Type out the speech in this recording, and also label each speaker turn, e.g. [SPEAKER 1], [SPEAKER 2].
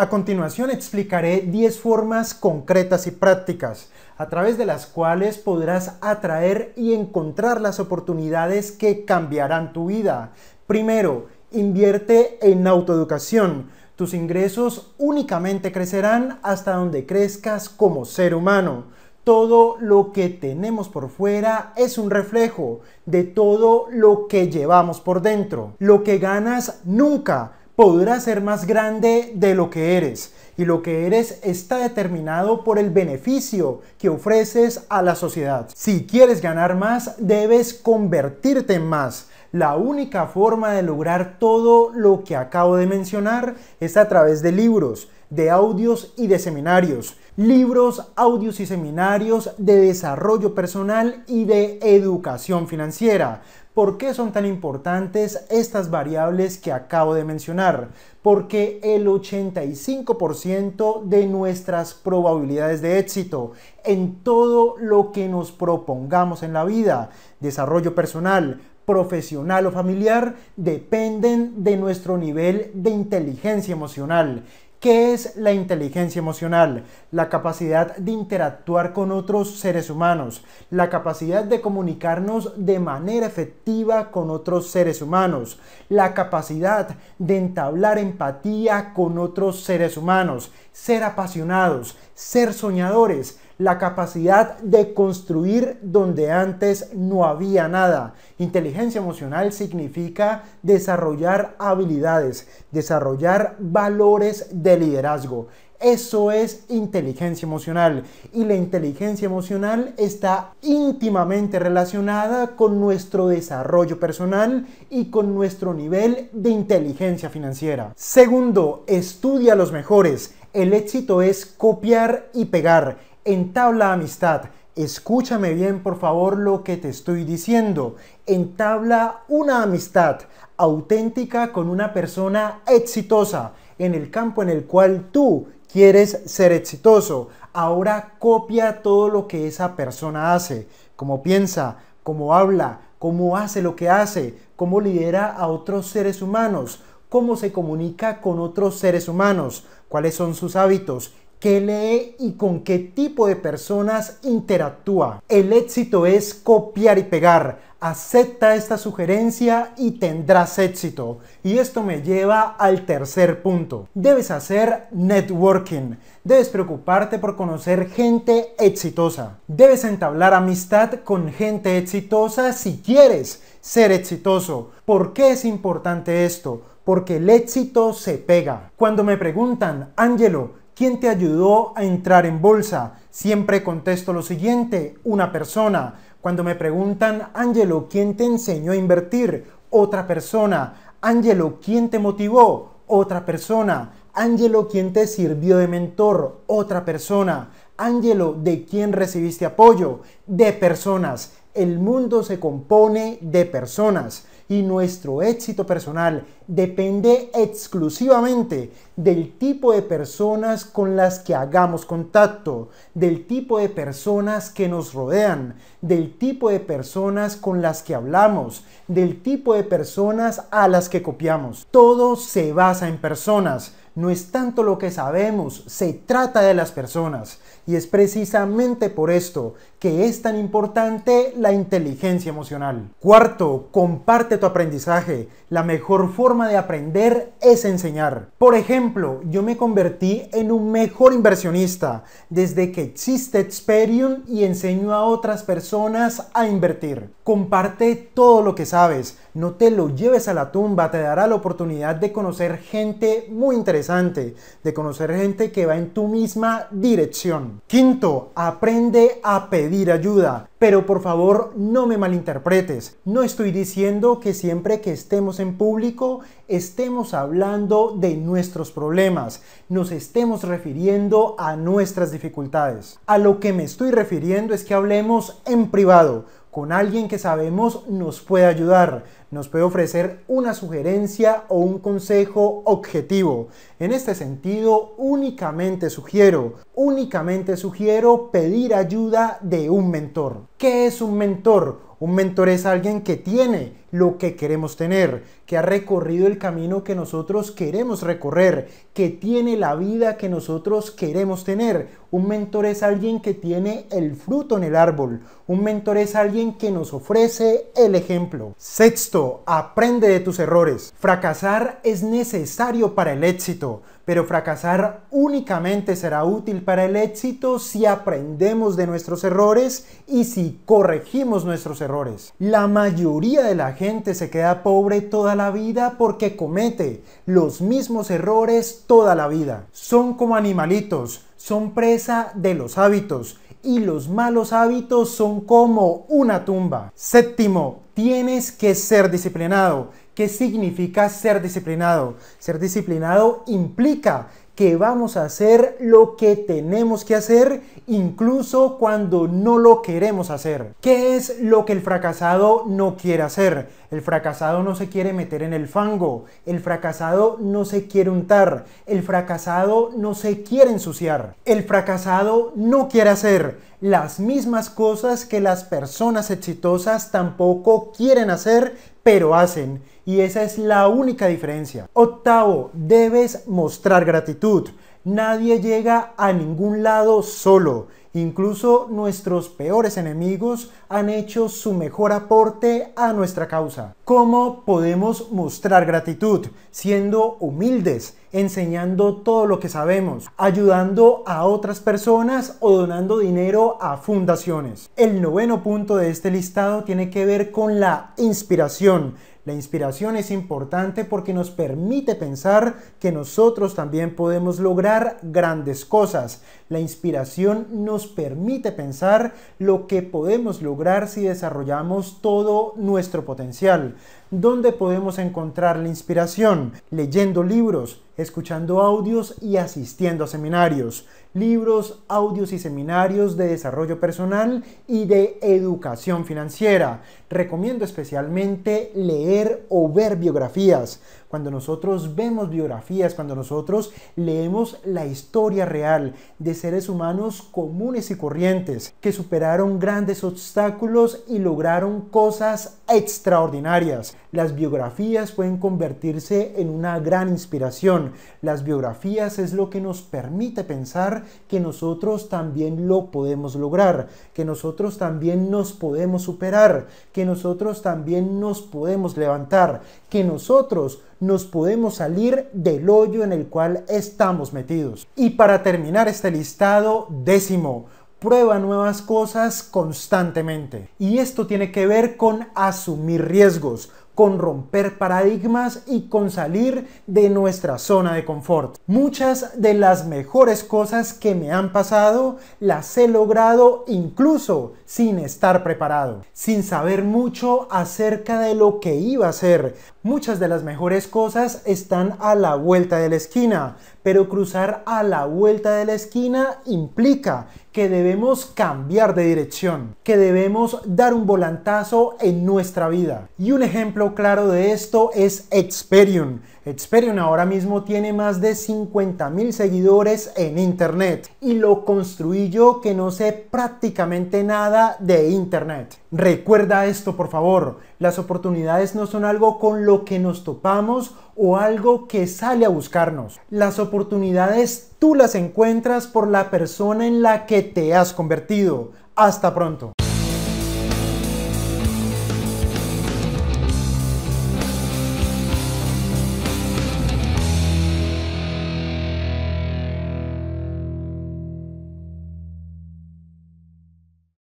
[SPEAKER 1] A continuación explicaré 10 formas concretas y prácticas a través de las cuales podrás atraer y encontrar las oportunidades que cambiarán tu vida. Primero, invierte en autoeducación. Tus ingresos únicamente crecerán hasta donde crezcas como ser humano. Todo lo que tenemos por fuera es un reflejo de todo lo que llevamos por dentro. Lo que ganas nunca podrás ser más grande de lo que eres y lo que eres está determinado por el beneficio que ofreces a la sociedad. Si quieres ganar más, debes convertirte en más. La única forma de lograr todo lo que acabo de mencionar es a través de libros, de audios y de seminarios libros, audios y seminarios de desarrollo personal y de educación financiera. ¿Por qué son tan importantes estas variables que acabo de mencionar? Porque el 85% de nuestras probabilidades de éxito en todo lo que nos propongamos en la vida, desarrollo personal, profesional o familiar, dependen de nuestro nivel de inteligencia emocional. ¿Qué es la inteligencia emocional? La capacidad de interactuar con otros seres humanos, la capacidad de comunicarnos de manera efectiva con otros seres humanos, la capacidad de entablar empatía con otros seres humanos, ser apasionados, ser soñadores, la capacidad de construir donde antes no había nada. Inteligencia emocional significa desarrollar habilidades, desarrollar valores de liderazgo. Eso es inteligencia emocional. Y la inteligencia emocional está íntimamente relacionada con nuestro desarrollo personal y con nuestro nivel de inteligencia financiera. Segundo, estudia a los mejores. El éxito es copiar y pegar entabla amistad. Escúchame bien, por favor, lo que te estoy diciendo. Entabla una amistad auténtica con una persona exitosa en el campo en el cual tú quieres ser exitoso. Ahora copia todo lo que esa persona hace, cómo piensa, cómo habla, cómo hace lo que hace, cómo lidera a otros seres humanos, cómo se comunica con otros seres humanos, cuáles son sus hábitos, qué lee y con qué tipo de personas interactúa. El éxito es copiar y pegar. Acepta esta sugerencia y tendrás éxito. Y esto me lleva al tercer punto. Debes hacer networking. Debes preocuparte por conocer gente exitosa. Debes entablar amistad con gente exitosa si quieres ser exitoso. ¿Por qué es importante esto? Porque el éxito se pega. Cuando me preguntan, Ángelo, ¿Quién te ayudó a entrar en bolsa? Siempre contesto lo siguiente, una persona. Cuando me preguntan, Ángelo, ¿quién te enseñó a invertir? Otra persona. Ángelo, ¿quién te motivó? Otra persona. Ángelo, ¿quién te sirvió de mentor? Otra persona. Ángelo, ¿de quién recibiste apoyo? De personas el mundo se compone de personas y nuestro éxito personal depende exclusivamente del tipo de personas con las que hagamos contacto, del tipo de personas que nos rodean, del tipo de personas con las que hablamos, del tipo de personas a las que copiamos. Todo se basa en personas no es tanto lo que sabemos, se trata de las personas. Y es precisamente por esto que es tan importante la inteligencia emocional. Cuarto, comparte tu aprendizaje. La mejor forma de aprender es enseñar. Por ejemplo, yo me convertí en un mejor inversionista desde que existe Experium y enseño a otras personas a invertir. Comparte todo lo que sabes, no te lo lleves a la tumba, te dará la oportunidad de conocer gente muy interesante de conocer gente que va en tu misma dirección. Quinto, aprende a pedir ayuda. Pero por favor no me malinterpretes, no estoy diciendo que siempre que estemos en público estemos hablando de nuestros problemas, nos estemos refiriendo a nuestras dificultades. A lo que me estoy refiriendo es que hablemos en privado con alguien que sabemos nos puede ayudar, nos puede ofrecer una sugerencia o un consejo objetivo. En este sentido, únicamente sugiero, únicamente sugiero pedir ayuda de un mentor. ¿Qué es un mentor? Un mentor es alguien que tiene lo que queremos tener, que ha recorrido el camino que nosotros queremos recorrer, que tiene la vida que nosotros queremos tener. Un mentor es alguien que tiene el fruto en el árbol. Un mentor es alguien que nos ofrece el ejemplo. Sexto, aprende de tus errores. Fracasar es necesario para el éxito pero fracasar únicamente será útil para el éxito si aprendemos de nuestros errores y si corregimos nuestros errores. La mayoría de la gente se queda pobre toda la vida porque comete los mismos errores toda la vida. Son como animalitos, son presa de los hábitos y los malos hábitos son como una tumba. Séptimo, tienes que ser disciplinado. ¿Qué significa ser disciplinado? Ser disciplinado implica que vamos a hacer lo que tenemos que hacer incluso cuando no lo queremos hacer. ¿Qué es lo que el fracasado no quiere hacer? El fracasado no se quiere meter en el fango, el fracasado no se quiere untar, el fracasado no se quiere ensuciar, el fracasado no quiere hacer las mismas cosas que las personas exitosas tampoco quieren hacer, pero hacen y esa es la única diferencia. Octavo, debes mostrar gratitud. Nadie llega a ningún lado solo. Incluso nuestros peores enemigos han hecho su mejor aporte a nuestra causa. ¿Cómo podemos mostrar gratitud? Siendo humildes, enseñando todo lo que sabemos, ayudando a otras personas o donando dinero a fundaciones. El noveno punto de este listado tiene que ver con la inspiración. La inspiración es importante porque nos permite pensar que nosotros también podemos lograr grandes cosas. La inspiración nos permite pensar lo que podemos lograr si desarrollamos todo nuestro potencial. ¿Dónde podemos encontrar la inspiración? Leyendo libros, escuchando audios y asistiendo a seminarios. Libros, audios y seminarios de desarrollo personal y de educación financiera. Recomiendo especialmente leer o ver biografías. Cuando nosotros vemos biografías, cuando nosotros leemos la historia real de seres humanos comunes y corrientes que superaron grandes obstáculos y lograron cosas extraordinarias. Las biografías pueden convertirse en una gran inspiración. Las biografías es lo que nos permite pensar que nosotros también lo podemos lograr, que nosotros también nos podemos superar, que nosotros también nos podemos levantar, que nosotros nos podemos salir del hoyo en el cual estamos metidos. Y para terminar este listado, décimo, prueba nuevas cosas constantemente. Y esto tiene que ver con asumir riesgos, con romper paradigmas y con salir de nuestra zona de confort. Muchas de las mejores cosas que me han pasado las he logrado incluso sin estar preparado, sin saber mucho acerca de lo que iba a ser. Muchas de las mejores cosas están a la vuelta de la esquina, pero cruzar a la vuelta de la esquina implica que debemos cambiar de dirección, que debemos dar un volantazo en nuestra vida. Y un ejemplo claro de esto es Experium, Experion ahora mismo tiene más de 50.000 mil seguidores en Internet y lo construí yo que no sé prácticamente nada de Internet. Recuerda esto por favor, las oportunidades no son algo con lo que nos topamos o algo que sale a buscarnos. Las oportunidades tú las encuentras por la persona en la que te has convertido. Hasta pronto.